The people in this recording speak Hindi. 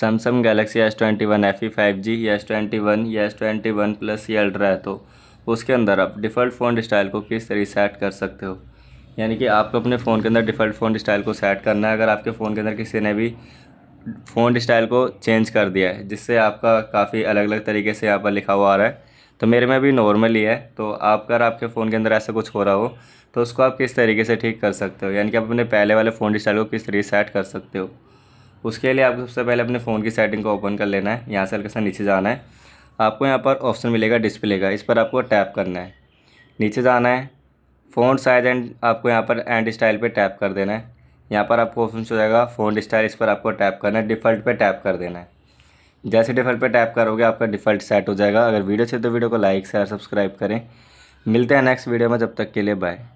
Samsung Galaxy S twenty one F E five G या एस ट्वेंटी वन या एस ट्वेंटी वन प्लस ये अल्ट्रा है तो उसके अंदर आप डिफ़ल्ट फ़ोन स्टाइल को किस तरह सेट कर सकते हो यानी कि आपको अपने फ़ोन के अंदर डिफ़ल्ट फ़ोन स्टाइल को सेट करना है अगर आपके फ़ोन के अंदर किसी ने भी फ़ोन स्टाइल को चेंज कर दिया है जिससे आपका काफ़ी अलग अलग तरीके से यहाँ पर लिखा हुआ आ रहा है तो मेरे में भी नॉर्मल ही है तो आप अगर आपके फ़ोन के अंदर ऐसा कुछ हो रहा हो तो उसको आप किस तरीके से ठीक कर सकते हो यानी कि आप अपने पहले वाले फ़ोन स्टाइल को किस तरीके सेट कर सकते हो उसके लिए आपको सबसे पहले अपने फ़ोन की सेटिंग को ओपन कर लेना है यहाँ से हल्का सा नीचे जाना है आपको यहाँ पर ऑप्शन मिलेगा डिस्प्ले का इस पर आपको टैप करना है नीचे जाना है फ़ोन साइज एंड आपको यहाँ पर एंड स्टाइल पे टैप कर देना है यहाँ पर आपको ऑप्शन हो जाएगा फ़ोन स्टाइल इस पर आपको टैप करना है डिफ़ल्ट पे टैप कर देना है जैसे डिफल्ट पे टैप करोगे आपका डिफ़ॉल्ट सेट हो जाएगा अगर वीडियो चाहिए तो वीडियो को लाइक शेयर सब्सक्राइब करें मिलते हैं नेक्स्ट वीडियो में जब तक के लिए बाय